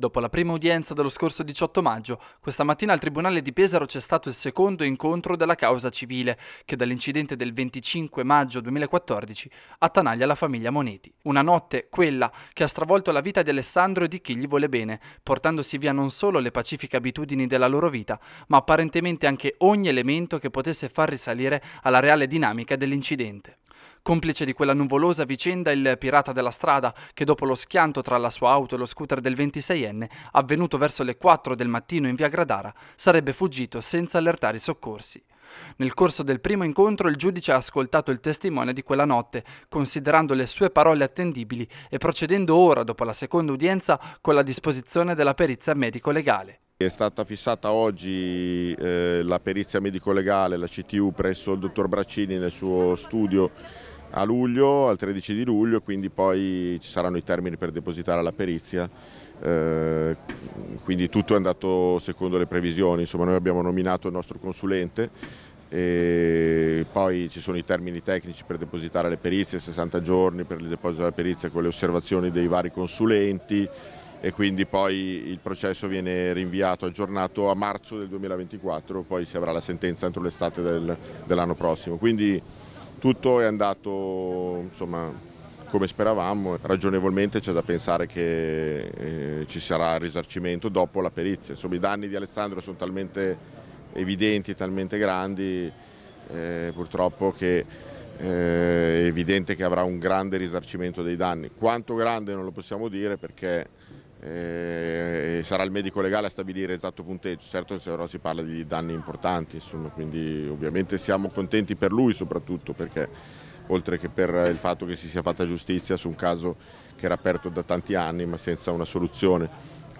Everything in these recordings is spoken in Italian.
Dopo la prima udienza dello scorso 18 maggio, questa mattina al Tribunale di Pesaro c'è stato il secondo incontro della causa civile, che dall'incidente del 25 maggio 2014 attanaglia la famiglia Moneti. Una notte, quella, che ha stravolto la vita di Alessandro e di chi gli vuole bene, portandosi via non solo le pacifiche abitudini della loro vita, ma apparentemente anche ogni elemento che potesse far risalire alla reale dinamica dell'incidente. Complice di quella nuvolosa vicenda il pirata della strada, che dopo lo schianto tra la sua auto e lo scooter del 26enne, avvenuto verso le 4 del mattino in via Gradara, sarebbe fuggito senza allertare i soccorsi. Nel corso del primo incontro il giudice ha ascoltato il testimone di quella notte, considerando le sue parole attendibili e procedendo ora, dopo la seconda udienza, con la disposizione della perizia medico-legale. È stata fissata oggi eh, la perizia medico-legale, la CTU, presso il dottor Braccini nel suo studio a luglio, al 13 di luglio, quindi poi ci saranno i termini per depositare la perizia. Eh, quindi tutto è andato secondo le previsioni, insomma noi abbiamo nominato il nostro consulente e poi ci sono i termini tecnici per depositare le perizie, 60 giorni per il deposito della perizia con le osservazioni dei vari consulenti e quindi poi il processo viene rinviato, aggiornato a marzo del 2024, poi si avrà la sentenza entro l'estate del, dell'anno prossimo. Quindi, tutto è andato insomma, come speravamo, ragionevolmente c'è da pensare che eh, ci sarà il risarcimento dopo la perizia. Insomma, I danni di Alessandro sono talmente evidenti, talmente grandi, eh, purtroppo che eh, è evidente che avrà un grande risarcimento dei danni. Quanto grande non lo possiamo dire perché eh, e sarà il medico legale a stabilire esatto punteggio, certo se però si parla di danni importanti, insomma, quindi ovviamente siamo contenti per lui soprattutto perché oltre che per il fatto che si sia fatta giustizia su un caso che era aperto da tanti anni ma senza una soluzione,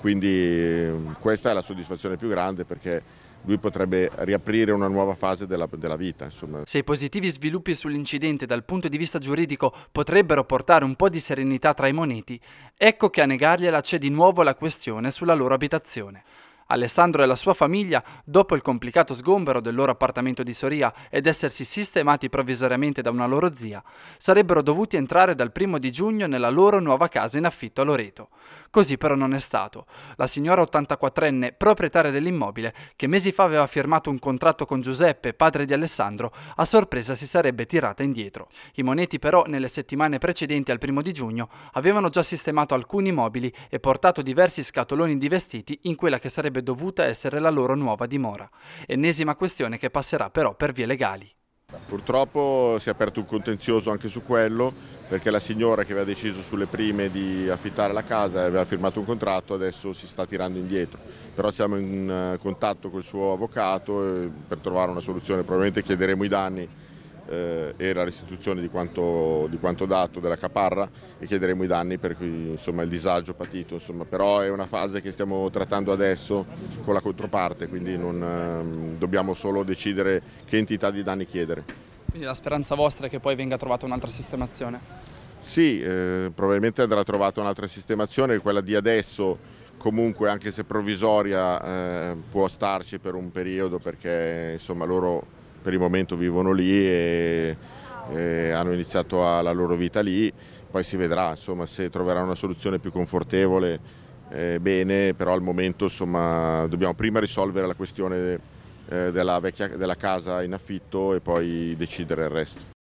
quindi ehm, questa è la soddisfazione più grande perché lui potrebbe riaprire una nuova fase della, della vita. Insomma. Se i positivi sviluppi sull'incidente dal punto di vista giuridico potrebbero portare un po' di serenità tra i moneti, ecco che a negargliela c'è di nuovo la questione sulla loro abitazione. Alessandro e la sua famiglia, dopo il complicato sgombero del loro appartamento di Soria ed essersi sistemati provvisoriamente da una loro zia, sarebbero dovuti entrare dal primo di giugno nella loro nuova casa in affitto a Loreto. Così però non è stato. La signora 84enne, proprietaria dell'immobile, che mesi fa aveva firmato un contratto con Giuseppe, padre di Alessandro, a sorpresa si sarebbe tirata indietro. I moneti però nelle settimane precedenti al primo di giugno avevano già sistemato alcuni mobili e portato diversi scatoloni di vestiti in quella che sarebbe sarebbe dovuta essere la loro nuova dimora. Ennesima questione che passerà però per vie legali. Purtroppo si è aperto un contenzioso anche su quello perché la signora che aveva deciso sulle prime di affittare la casa e aveva firmato un contratto adesso si sta tirando indietro, però siamo in eh, contatto col suo avvocato eh, per trovare una soluzione, probabilmente chiederemo i danni eh, e la restituzione di quanto, di quanto, dato della caparra e chiederemo i danni per cui, insomma, il disagio patito. Insomma. Però è una fase che stiamo trattando adesso con la controparte, quindi non, eh, dobbiamo solo decidere che entità di danni chiedere. Quindi la speranza vostra è che poi venga trovata un'altra sistemazione? Sì, eh, probabilmente andrà trovata un'altra sistemazione, quella di adesso comunque anche se provvisoria eh, può starci per un periodo perché insomma loro per il momento vivono lì e, e hanno iniziato a, la loro vita lì, poi si vedrà insomma, se troveranno una soluzione più confortevole, eh, bene, però al momento insomma, dobbiamo prima risolvere la questione eh, della, vecchia, della casa in affitto e poi decidere il resto.